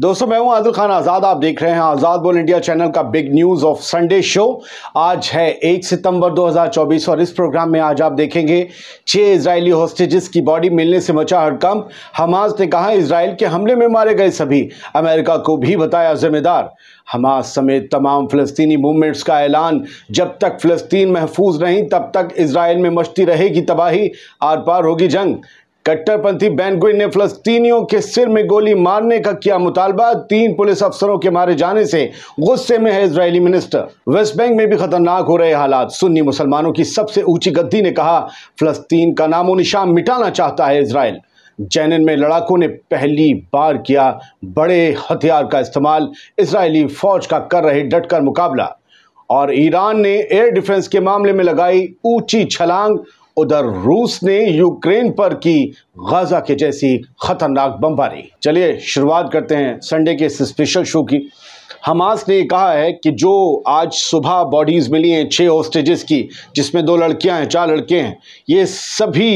दोस्तों मैं हूं आदिल खान आज़ाद आप देख रहे हैं आज़ाद बोल इंडिया चैनल का big news of Sunday show आज है 1 सितंबर 2024 और इस प्रोग्राम में आज आप देखेंगे छह इजरायली होस्टेजेस की बॉडी मिलने से मचा हड़कंप हमास ने कहा इसराइल के हमले में मारे गए सभी अमेरिका को भी बताया जिम्मेदार हमास समेत तमाम फ़लस्तनी मूवमेंट्स का ऐलान जब तक फ़लस्तीन महफूज नहीं तब तक इसराइल में मचती रहेगी तबाही आर पार होगी जंग कट्टरपंथी बैनगुइन ने फलस्तीनियों के सिर में गोली मारने का किया मुतालबा तीन पुलिस अफसरों के मारे जाने से गुस्से में है इसराइली मिनिस्टर वेस्ट बैंक में भी खतरनाक हो रहे हालात सुन्नी मुसलमानों की सबसे ऊंची गद्दी ने कहा फलस्तीन का नामो निशान मिटाना चाहता है इसराइल जैनन में लड़ाकों ने पहली बार किया बड़े हथियार का इस्तेमाल इसराइली फौज का कर रहे डटकर मुकाबला और ईरान ने एयर डिफेंस के मामले में लगाई ऊंची छलांग उधर रूस ने यूक्रेन पर की गाजा के जैसी खतरनाक बमबारी चलिए शुरुआत करते हैं संडे के इस स्पेशल शो की हमास ने कहा है कि जो आज सुबह बॉडीज़ मिली हैं छः होस्टेजेस की जिसमें दो लड़कियां हैं चार लड़के हैं ये सभी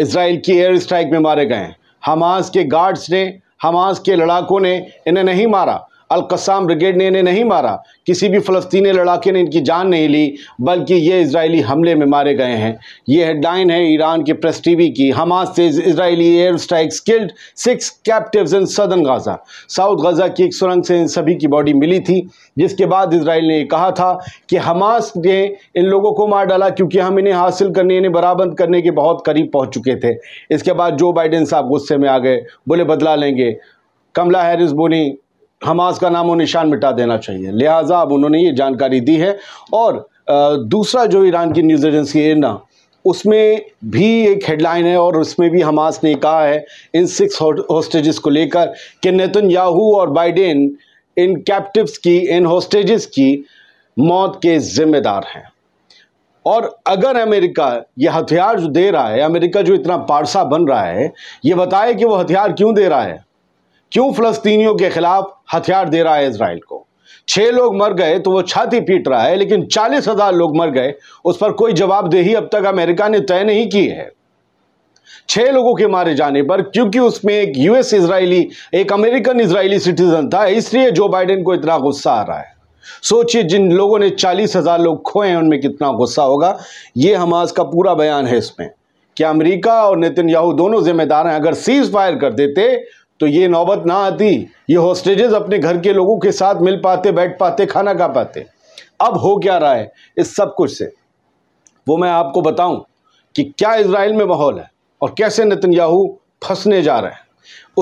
इसराइल की एयर स्ट्राइक में मारे गए हैं हमास के गार्ड्स ने हमास के लड़ाकों ने इन्हें नहीं मारा अलकसाम ब्रिगेड ने इन्हें नहीं मारा किसी भी फ़लस्तीनी लड़ाके ने इनकी जान नहीं ली बल्कि ये इसराइली हमले में मारे गए हैं ये हेडलाइन है ईरान के प्रेस टीवी की हमास से Israeli air strike skilled six captive in southern Gaza south Gaza की एक सुरंग से इन सभी की बॉडी मिली थी जिसके बाद इसराइल ने कहा था कि हमास ने इन लोगों को मार डाला क्योंकि हम इन्हें हासिल करने इन्हें बराबंद करने के बहुत करीब पहुँच चुके थे इसके बाद जो बाइडेन साहब गुस्से में आ गए बोले बदला लेंगे कमला हैरिस बोली हमास का नामो निशान मिटा देना चाहिए लिहाजा अब उन्होंने ये जानकारी दी है और दूसरा जो ईरान की न्यूज़ एजेंसी है ना उसमें भी एक हेडलाइन है और उसमें भी हमास ने कहा है इन सिक्स होस्टेजेस को लेकर कि नितिन याहू और बाइडेन इन कैप्टिव्स की इन होस्टेजेस की मौत के जिम्मेदार हैं और अगर अमेरिका ये हथियार जो दे रहा है अमेरिका जो इतना पारसा बन रहा है ये बताए कि वो हथियार क्यों दे रहा है क्यों फलस्तीनियों के खिलाफ हथियार दे रहा है इसराइल को छह लोग मर गए तो वो छाती पीट रहा है लेकिन चालीस हजार लोग मर गए उस पर कोई जवाबदेही अब तक अमेरिका ने तय नहीं की है छह लोगों के मारे जाने पर क्योंकि उसमें एक यूएस इसराइली एक अमेरिकन इसराइली सिटीजन था इसलिए जो बाइडेन को इतना गुस्सा आ रहा है सोचिए जिन लोगों ने चालीस हजार लोग खोए हैं उनमें कितना गुस्सा होगा यह हमास का पूरा बयान है इसमें कि अमेरिका और नितिन याहू दोनों जिम्मेदार हैं अगर सीज फायर कर देते तो ये नौबत ना आती ये होस्टेजेस अपने घर के लोगों के साथ मिल पाते बैठ पाते खाना खा पाते अब हो क्या रहा है इस सब कुछ से वो मैं आपको बताऊं कि क्या इसराइल में माहौल है और कैसे याहू फंसने जा रहे हैं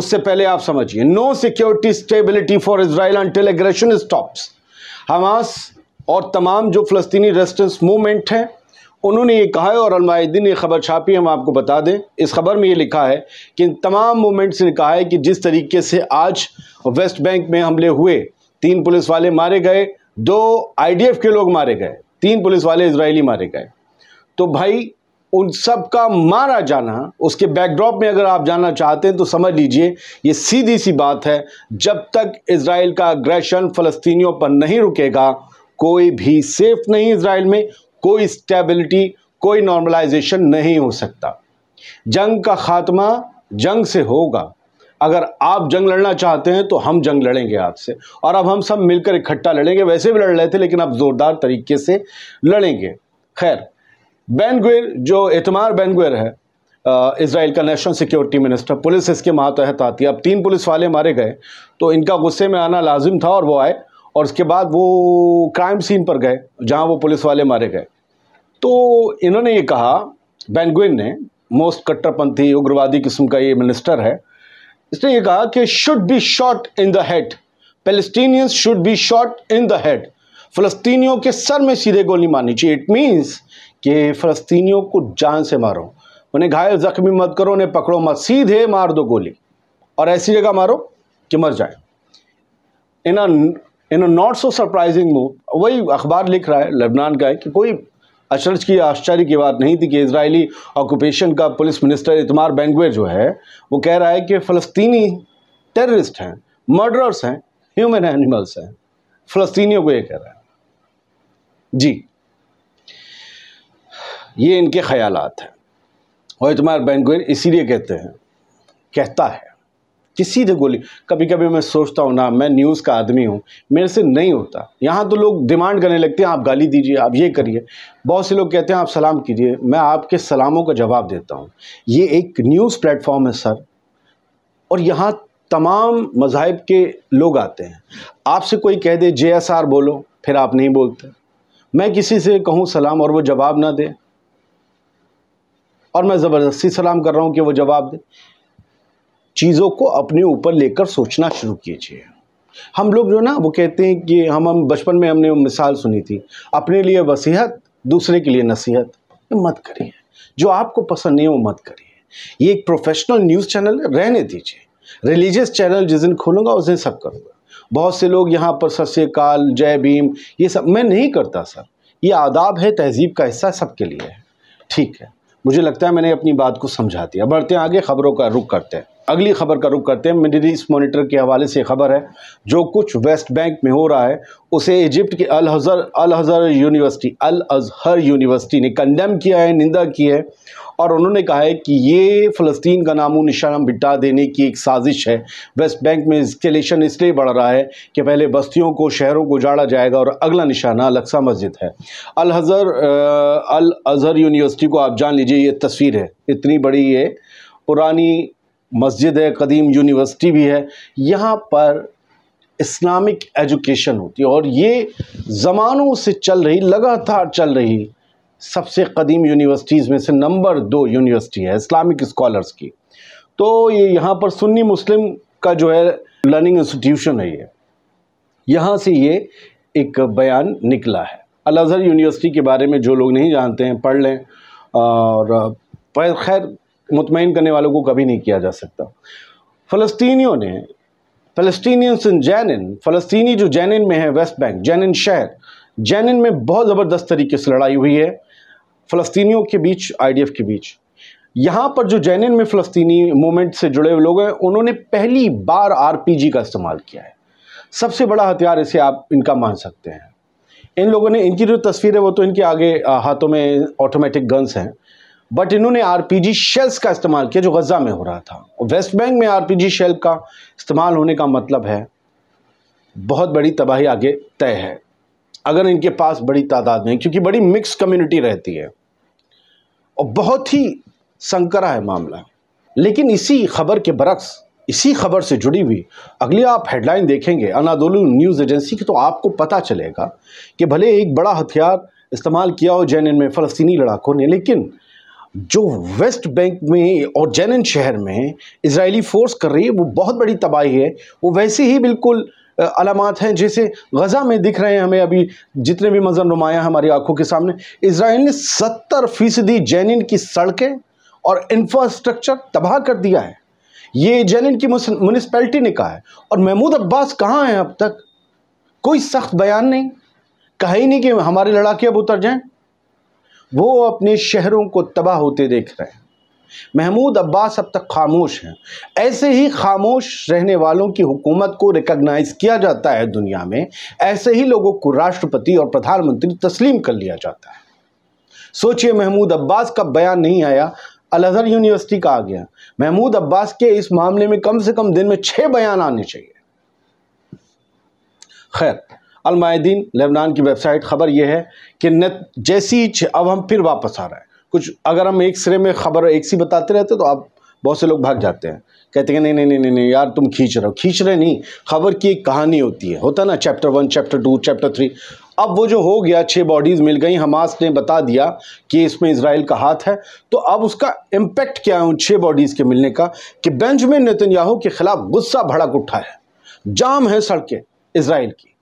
उससे पहले आप समझिए no security stability for Israel until aggression stops Hamas और तमाम जो फलस्तीनी रेजिस्टेंस मूवमेंट हैं उन्होंने ये कहा है और अलमायदीन ने खबर छापी हम आपको बता दें इस खबर में ये लिखा है कि इन तमाम मूवमेंट्स ने कहा है कि जिस तरीके से आज वेस्ट बैंक में हमले हुए तीन पुलिस वाले मारे गए दो आईडीएफ के लोग मारे गए तीन पुलिस वाले इसराइली मारे गए तो भाई उन सब का मारा जाना उसके बैकड्रॉप में अगर आप जाना चाहते हैं तो समझ लीजिए ये सीधी सी बात है जब तक इसराइल का अग्रेशन फ़लस्तीनियों पर नहीं रुकेगा कोई भी सेफ नहीं इसराइल में कोई स्टेबिलिटी कोई नॉर्मलाइजेशन नहीं हो सकता जंग का खात्मा जंग से होगा अगर आप जंग लड़ना चाहते हैं तो हम जंग लड़ेंगे आपसे और अब हम सब मिलकर इकट्ठा लड़ेंगे वैसे भी लड़ रहे थे लेकिन अब ज़ोरदार तरीके से लड़ेंगे खैर बैनगुर जो एतमार बैनगुर है इसराइल का नेशनल सिक्योरिटी मिनिस्टर पुलिस इसके मातहत आती है अब तीन पुलिस वाले मारे गए तो इनका गुस्से में आना लाजिम था और वो आए और उसके बाद वो क्राइम सीन पर गए जहाँ वो पुलिस वाले मारे गए तो इन्होंने ये कहा बेनगुइन ने मोस्ट कट्टरपंथी उग्रवादी किस्म का ये मिनिस्टर है इसने ये कहा कि should be shot in the head Palestinians should be shot in the head फ़लस्तीनियों के सर में सीधे गोली मारनी चाहिए इट मीन्स कि फ़लस्तीनियों को जान से मारो उन्हें घायल ज़ख्मी मत करो उन्हें पकड़ो मत सीधे मार दो गोली और ऐसी जगह मारो कि मर जाए इन इन नॉट सो सरप्राइजिंग मूव वही अखबार लिख रहा है लेबनान का है कि कोई अचरज की आश्चर्य की बात नहीं थी कि इसराइली ऑक्यूपेशन का पुलिस मिनिस्टर इतमार बैंगवे जो है वो कह रहा है कि फ़लस्तीनी टेररिस्ट हैं मर्डरर्स हैं ह्यूमन एनिमल्स हैं फ़लस्तीनियों को ये कह रहा है जी ये इनके ख्याल हैं और इतमार बैंगवे इसीलिए कहते हैं कहता है किसी से गोली कभी कभी मैं सोचता हूँ ना मैं न्यूज़ का आदमी हूँ मेरे से नहीं होता यहाँ तो लोग डिमांड करने लगते हैं आप गाली दीजिए आप ये करिए बहुत से लोग कहते हैं आप सलाम कीजिए मैं आपके सलामों का जवाब देता हूँ ये एक न्यूज़ प्लेटफॉर्म है सर और यहाँ तमाम मज़ाहब के लोग आते हैं आपसे कोई कह दे जे बोलो फिर आप नहीं बोलते मैं किसी से कहूँ सलाम और वो जवाब ना दे और मैं ज़बरदस्ती सलाम कर रहा हूँ कि वो जवाब दे चीज़ों को अपने ऊपर लेकर सोचना शुरू कीजिए हम लोग जो ना वो कहते हैं कि हम हम बचपन में हमने मिसाल सुनी थी अपने लिए वसीहत दूसरे के लिए नसीहत मत करिए जो आपको पसंद नहीं वो मत करिए ये एक प्रोफेशनल न्यूज़ चैनल रहने दीजिए रिलीजियस चैनल जिस दिन खोलूँगा उस दिन सब करूँगा बहुत से लोग यहाँ पर सत श्रीकाल जय भीम ये सब मैं नहीं करता सर ये आदाब है तहजीब का हिस्सा सबके लिए है ठीक है मुझे लगता है मैंने अपनी बात को समझा दिया बढ़ते आगे खबरों का रुख करते हैं अगली खबर का रुख करते हैं मिडिल ईस्ट मोनीटर के हवाले से खबर है जो कुछ वेस्ट बैंक में हो रहा है उसे इजिप्ट की al azhar al azhar university al azhar university ने कंडेम किया है निंदा की है और उन्होंने कहा है कि ये फ़लस्तीन का नामो निशाना बिटा देने की एक साजिश है वेस्ट बैंक में इसकेलेशन इसलिए बढ़ रहा है कि पहले बस्तियों को शहरों को जाड़ा जाएगा और अगला निशाना अलक्सा मस्जिद है अल हज़र अल अजहर यूनिवर्सिटी को आप जान लीजिए ये तस्वीर है इतनी बड़ी ये पुरानी मस्जिद है कदीम यूनिवर्सिटी भी है यहाँ पर इस्लामिक एजुकेशन होती है और ये ज़मानों से चल रही लगातार चल रही सबसे कदीम यूनिवर्सिटीज़ में से नंबर दो यूनिवर्सिटी है इस्लामिक स्कॉलर्स की तो ये यहाँ पर सुन्नी मुस्लिम का जो है लर्निंग इंस्टीट्यूशन है ये यहाँ से ये एक बयान निकला है अल यूनिवर्सिटी के बारे में जो लोग नहीं जानते हैं पढ़ लें और खैर मुतमिन करने वालों को कभी नहीं किया जा सकता फ़लस्तीनियों ने फ़लस्तीनियंस इन जैनिन फ़लस्तनी जो जैनिन में है वेस्ट बैंक जैनिन शहर जैनिन में बहुत ज़बरदस्त तरीके से लड़ाई हुई है फलस्तनीों के बीच आई के बीच यहाँ पर जो जैनिन में फलस्तनी मूवमेंट से जुड़े हुए लोग हैं उन्होंने पहली बार आर का इस्तेमाल किया है सबसे बड़ा हथियार इसे आप इनका मान सकते हैं इन लोगों ने इनकी जो तस्वीरें वो तो इनके आगे हाथों में ऑटोमेटिक गन्स हैं बट इन्होंने आरपीजी शेल्स का इस्तेमाल किया जो गज़ा में हो रहा था वेस्ट बैंक में आरपीजी शेल का इस्तेमाल होने का मतलब है बहुत बड़ी तबाही आगे तय है अगर इनके पास बड़ी तादाद में क्योंकि बड़ी मिक्स कम्युनिटी रहती है और बहुत ही संकरा है मामला लेकिन इसी खबर के बरक्स इसी खबर से जुड़ी हुई अगली आप हेडलाइन देखेंगे अनादोलू न्यूज़ एजेंसी की तो आपको पता चलेगा कि भले एक बड़ा हथियार इस्तेमाल किया हो जैन में फ़लस्तनी लड़ाकों ने लेकिन जो वेस्ट बैंक में और जैनन शहर में इसराइली फोर्स कर रही है वो बहुत बड़ी तबाही है वो वैसे ही बिल्कुल अलामत हैं जैसे गज़ा में दिख रहे हैं हमें अभी जितने भी मंजर नुमाया हमारी आंखों के सामने इसराइल ने सत्तर फीसदी जैनिन की सड़कें और इंफ्रास्ट्रक्चर तबाह कर दिया है ये जैनिन की म्यूनिसपैलिटी ने कहा है और महमूद अब्बास कहाँ हैं अब तक कोई सख्त बयान नहीं कहा ही नहीं कि हमारे लड़ाके अब उतर जाएं वो अपने शहरों को तबाह होते देख रहे हैं महमूद अब्बास अब तक खामोश हैं ऐसे ही खामोश रहने वालों की हुकूमत को रिकगनाइज किया जाता है दुनिया में ऐसे ही लोगों को राष्ट्रपति और प्रधानमंत्री तस्लीम कर लिया जाता है सोचिए महमूद अब्बास का बयान नहीं आया अजहर यूनिवर्सिटी का आ गया महमूद अब्बास के इस मामले में कम से कम दिन में छह बयान आने चाहिए खैर अलमायदीन लेबनान की वेबसाइट खबर यह है कि नत जैसी अब हम फिर वापस आ रहे हैं कुछ अगर हम एक सिरे में खबर एक सी बताते रहते तो आप बहुत से लोग भाग जाते हैं कहते हैं नहीं नहीं नहीं नहीं यार तुम खींच रहे हो खींच रहे नहीं खबर की एक कहानी होती है होता ना chapter one chapter two chapter three अब वो जो हो गया छः बॉडीज़ मिल गई हमास ने बता दिया कि इसमें इसराइल का हाथ है तो अब उसका इम्पैक्ट क्या है उन छः बॉडीज़ के मिलने का कि बेंजमिन नितिन के ख़िलाफ़ गुस्सा भड़क उठा है जाम है सड़कें इसराइल की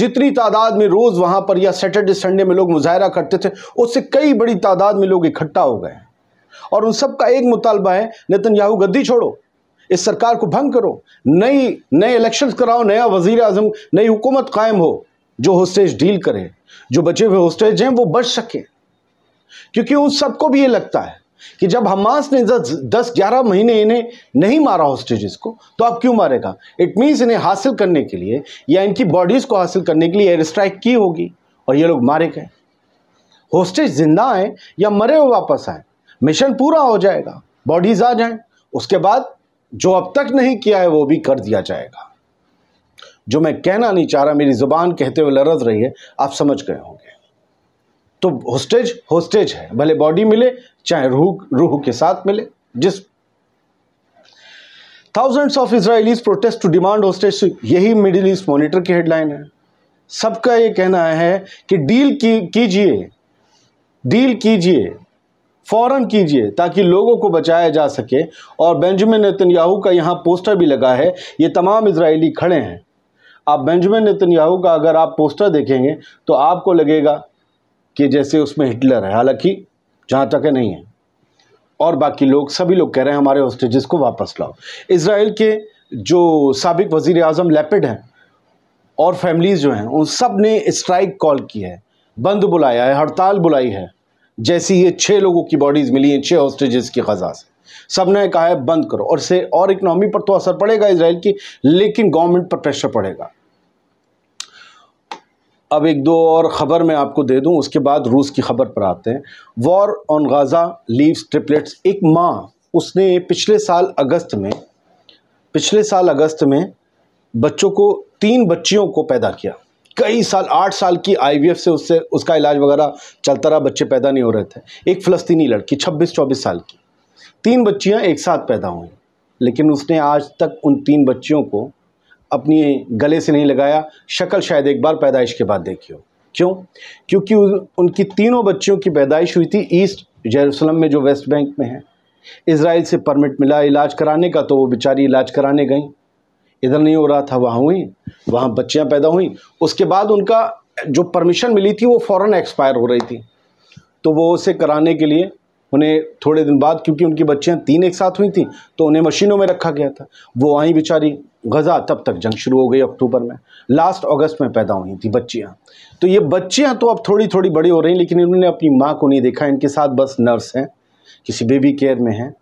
जितनी तादाद में रोज़ वहाँ पर या सैटरडे संडे में लोग मुजाहरा करते थे उससे कई बड़ी तादाद में लोग इकट्ठा हो गए हैं और उन सब का एक मुतालबा है नितिन याहू गद्दी छोड़ो इस सरकार को भंग करो नई नए इलेक्शन कराओ नया वजीर अजम नई हुकूमत कायम हो जो होस्टेज डील करें जो बचे हुए होस्टेज हैं वो बच सकें क्योंकि उन सबको भी ये लगता है कि जब हमास ने दस दस ग्यारह महीने इन्हें नहीं मारा हॉस्टेजेस को तो आप क्यों मारेगा इट मीन्स इन्हें हासिल करने के लिए या इनकी बॉडीज़ को हासिल करने के लिए एयर स्ट्राइक की होगी और ये लोग मारे गए होस्टेज जिंदा आए या मरे हुए वापस आए मिशन पूरा हो जाएगा बॉडीज आ जाए उसके बाद जो अब तक नहीं किया है वो भी कर दिया जाएगा जो मैं कहना नहीं चाह रहा मेरी ज़ुबान कहते हुए लरज रही है आप समझ गए होंगे तो होस्टेज होस्टेज है भले बॉडी मिले चाहे रूह रूह के साथ मिले जिस thousands of Israelis protest to demand hostage यही मिडिल ईस्ट मॉनिटर की हेडलाइन है सबका ये कहना है कि डील की कीजिए डील कीजिए फौरन कीजिए ताकि लोगों को बचाया जा सके और बेंजामिन नेतन्याहू का यहाँ पोस्टर भी लगा है ये तमाम इसराइली खड़े हैं आप बेंजामिन नेतन्याहू का अगर आप पोस्टर देखेंगे तो आपको लगेगा कि जैसे उसमें हिटलर है हालांकि जहाँ तक है नहीं है और बाकी लोग सभी लोग कह रहे हैं हमारे होस्टेजेस को वापस लाओ इसराइल के जो सबक वज़ी अजम लेपिड हैं और फैमिलीज़ जो हैं उन सब ने स्ट्राइक कॉल की है बंद बुलाया है हड़ताल बुलाई है जैसी ये छः लोगों की बॉडीज़ मिली हैं छः होस्टेजेस की गजा से सब ने कहा है बंद करो और से और इकनॉमी पर तो असर पड़ेगा इसराइल की लेकिन गवर्नमेंट पर प्रेशर पड़ेगा अब एक दो और ख़बर मैं आपको दे दूं उसके बाद रूस की ख़बर पर आते हैं war on Gaza leaves triplets एक माँ उसने पिछले साल अगस्त में पिछले साल अगस्त में बच्चों को तीन बच्चियों को पैदा किया कई साल आठ साल की आईवीएफ से उससे उसका इलाज वगैरह चलता रहा बच्चे पैदा नहीं हो रहे थे एक फ़लस्तीनी लड़की छब्बीस चौबीस साल की तीन बच्चियाँ एक साथ पैदा हुई लेकिन उसने आज तक उन तीन बच्चियों को अपनी गले से नहीं लगाया शक्ल शायद एक बार पैदाइश के बाद देखी हो क्यों क्योंकि उनकी तीनों बच्चियों की पैदाइश हुई थी ईस्ट जेरूसलम में जो वेस्ट बैंक में है इसराइल से परमिट मिला इलाज कराने का तो वो बेचारी इलाज कराने गई इधर नहीं हो रहा था वहाँ हुई वहाँ बच्चियाँ पैदा हुई उसके बाद उनका जो परमिशन मिली थी वो फ़ौर एक्सपायर हो रही थी तो वो उसे कराने के लिए उन्हें थोड़े दिन बाद क्योंकि उनकी बच्चियाँ तीन एक साथ हुई थी तो उन्हें मशीनों में रखा गया था वो आई बेचारी गज़ा तब तक जंग शुरू हो गई अक्टूबर में लास्ट अगस्त में पैदा हुई थी बच्चियाँ तो ये बच्चियाँ तो अब थोड़ी थोड़ी बड़ी हो रही लेकिन इन्होंने अपनी माँ को नहीं देखा इनके साथ बस नर्स हैं किसी बेबी केयर में हैं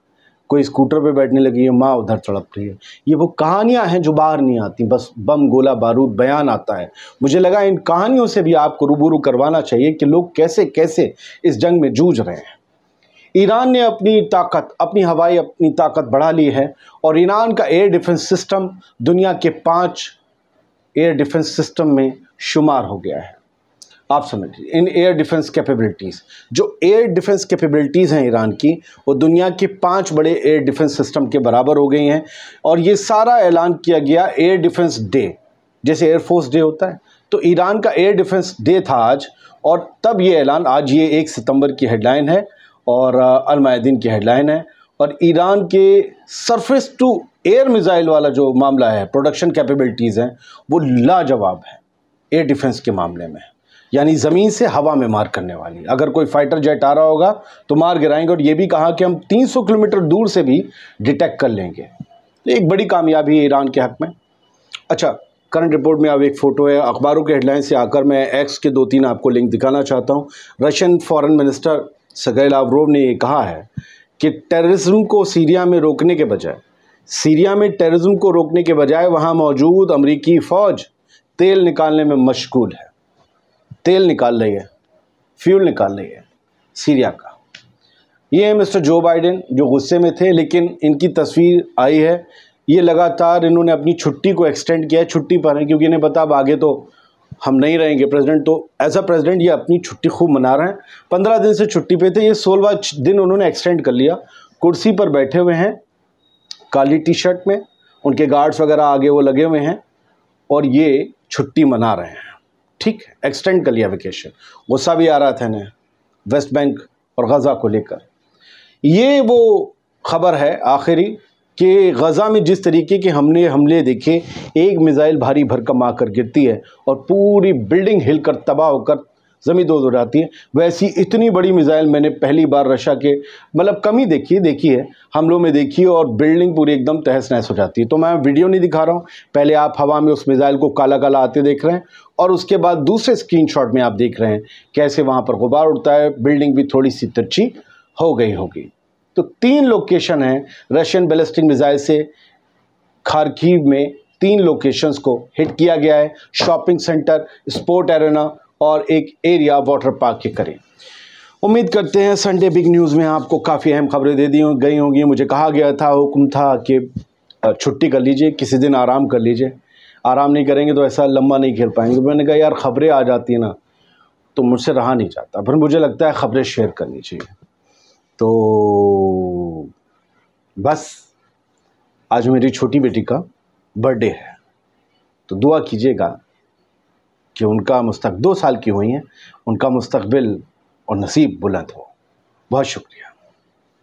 कोई स्कूटर पे बैठने लगी है माँ उधर तड़प रही है ये वो कहानियाँ हैं जो बाहर नहीं आती बस बम गोला बारूद बयान आता है मुझे लगा इन कहानियों से भी आपको रूबरू करवाना चाहिए कि लोग कैसे कैसे इस जंग में जूझ रहे हैं ईरान ने अपनी ताकत अपनी हवाई अपनी ताकत बढ़ा ली है और ईरान का एयर डिफेंस सिस्टम दुनिया के पाँच एयर डिफेंस सिस्टम में शुमार हो गया है आप समझिए इन एयर डिफेंस कैपेबिलिटीज़ जो एयर डिफेंस कैपेबिलिटीज़ हैं ईरान की वो दुनिया के पांच बड़े एयर डिफेंस सिस्टम के बराबर हो गई हैं और ये सारा ऐलान किया गया एयर डिफेंस डे जैसे एयरफोर्स डे होता है तो ईरान का एयर डिफेंस डे था आज और तब ये ऐलान आज ये एक सितंबर की हेडलाइन है और अलमायदीन की हेडलाइन है और ईरान के सरफेस टू एयर मिज़ाइल वाला जो मामला है प्रोडक्शन कैपेबिलिटीज़ हैं वो लाजवाब है एयर डिफेंस के मामले में यानी ज़मीन से हवा में मार करने वाली अगर कोई फाइटर जेट आ रहा होगा तो मार गिराएंगे और ये भी कहा कि हम 300 किलोमीटर दूर से भी डिटेक्ट कर लेंगे तो एक बड़ी कामयाबी है ईरान के हक में अच्छा करंट रिपोर्ट में अब एक फ़ोटो है अखबारों के हेडलाइन से आकर मैं एक्स के दो तीन आपको लिंक दिखाना चाहता हूँ रशियन फॉरन मिनिस्टर सगै लावरोव ने ये कहा है कि टेररिज्म को सीरिया में रोकने के बजाय सीरिया में टेररिज्म को रोकने के बजाय वहाँ मौजूद अमरीकी फ़ौज तेल निकालने में मशगूल है तेल निकाल रही है फ्यूल निकाल रही है सीरिया का ये है मिस्टर जो बाइडेन जो गुस्से में थे लेकिन इनकी तस्वीर आई है ये लगातार इन्होंने अपनी छुट्टी को एक्सटेंड किया है छुट्टी पर है क्योंकि इन्हें पता अब आगे तो हम नहीं रहेंगे प्रेसिडेंट तो एज अ प्रेसिडेंट ये अपनी छुट्टी खूब मना रहे हैं पंद्रह दिन से छुट्टी पे थे ये सोलवा दिन उन्होंने एक्सटेंड कर लिया कुर्सी पर बैठे हुए हैं काली टी शर्ट में उनके गार्ड्स वगैरह आगे वो लगे हुए हैं और ये छुट्टी मना रहे हैं ठीक है एक्सटेंड कर लिया वेकेशन गुस्सा भी आ रहा था इन्हें वेस्ट बैंक और गज़ा को लेकर ये वो खबर है आखिरी कि गज़ा में जिस तरीके के हमने हमले देखे एक मिज़ाइल भारी भरकम आकर गिरती है और पूरी बिल्डिंग हिलकर तबाह होकर ज़मीन दोज हो जाती है वैसी इतनी बड़ी मिज़ाइल मैंने पहली बार रशा के मतलब कमी देखी है देखी है हमलों में देखी है और बिल्डिंग पूरी एकदम तहस नहस हो जाती है तो मैं वीडियो नहीं दिखा रहा हूँ पहले आप हवा में उस मिज़ाइल को काला काला आते देख रहे हैं और उसके बाद दूसरे शॉट में आप देख रहे हैं कैसे वहाँ पर गुबार उड़ता है बिल्डिंग भी थोड़ी सी तिरछी हो गई होगी तो तीन लोकेशन हैं रशियन बैलिस्टिक मिज़ाइल से खारखीव में तीन लोकेशंस को हिट किया गया है शॉपिंग सेंटर स्पोर्ट एरेना और एक एरिया वाटर पार्क के करें उम्मीद करते हैं संडे बिग न्यूज़ में आपको काफ़ी अहम खबरें दे दी गई होंगी मुझे कहा गया था हुक्म था कि छुट्टी कर लीजिए किसी दिन आराम कर लीजिए आराम नहीं करेंगे तो ऐसा लंबा नहीं खेल पाएंगे मैंने कहा यार खबरें आ जाती हैं ना तो मुझसे रहा नहीं जाता पर मुझे लगता है खबरें शेयर करनी चाहिए तो बस आज मेरी छोटी बेटी का बर्थडे है तो दुआ कीजिएगा कि उनका मुस्तक दो साल की हुई हैं उनका मुस्तबिल और नसीब बुलंद हो बहुत शुक्रिया